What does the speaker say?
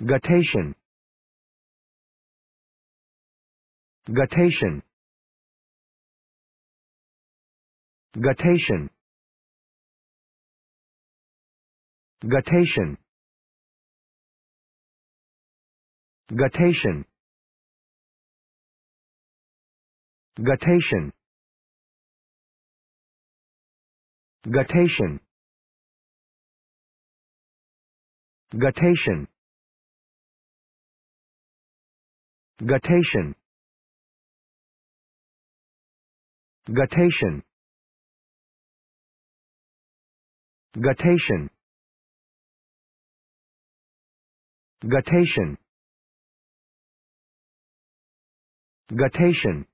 Guttation. Guttation. Guttation. Guttation. Guttation. Guttation. Guttation. Guttation. Guttation. Guttation. Guttation. Guttation. Guttation.